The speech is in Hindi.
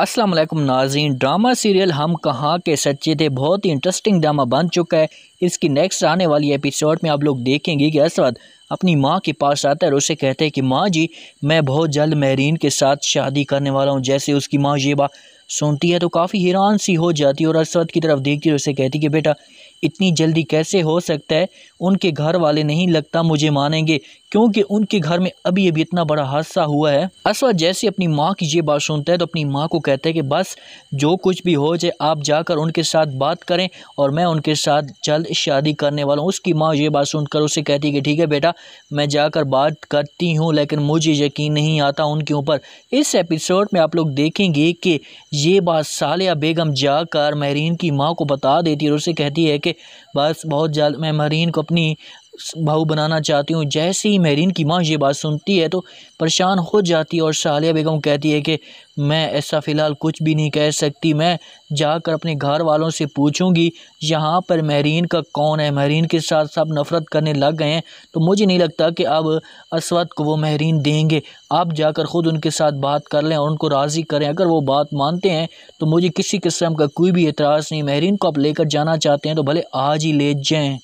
अस्सलाम वालेकुम नाजीन ड्रामा सीरियल हम कहाँ के सच्चे थे बहुत ही इंटरेस्टिंग ड्रामा बन चुका है इसकी नेक्स्ट आने वाली एपिसोड में आप लोग देखेंगे कि असद अपनी माँ के पास आता है और उसे कहते हैं कि माँ जी मैं बहुत जल्द महरीन के साथ शादी करने वाला हूँ जैसे उसकी माँ बात सुनती है तो काफ़ी हैरान सी हो जाती है और असद की तरफ देखती है उसे कहती कि बेटा इतनी जल्दी कैसे हो सकता है उनके घर वाले नहीं लगता मुझे मानेंगे क्योंकि उनके घर में अभी अभी इतना बड़ा हादसा हुआ है असवा जैसे अपनी माँ की ये बात सुनता है तो अपनी माँ को कहते हैं कि बस जो कुछ भी हो जाए आप जाकर उनके साथ बात करें और मैं उनके साथ जल्द शादी करने वाला हूँ उसकी माँ ये बात सुनकर उसे कहती है कि ठीक है बेटा मैं जाकर बात करती हूँ लेकिन मुझे यकीन नहीं आता उनके ऊपर इस एपिसोड में आप लोग देखेंगे कि ये बात सालिया बेगम जाकर महरीन की माँ को बता देती है और उसे कहती है कि बस बहुत जल्द मैं महरीन को अपनी भाऊ बनाना चाहती हूँ जैसे ही महरीन की माँ ये बात सुनती है तो परेशान हो जाती है और सालिया बेगम कहती है कि मैं ऐसा फ़िलहाल कुछ भी नहीं कह सकती मैं जाकर अपने घर वालों से पूछूंगी यहाँ पर महरीन का कौन है महरीन के साथ सब नफ़रत करने लग गए हैं तो मुझे नहीं लगता कि अब असवद को वो महरीन देंगे आप जाकर ख़ुद उनके साथ बात कर लें और उनको राज़ी करें अगर वो बात मानते हैं तो मुझे किसी किस्म का कोई भी एतराज़ नहीं महरीन को आप लेकर जाना चाहते हैं तो भले आज ही ले जाएँ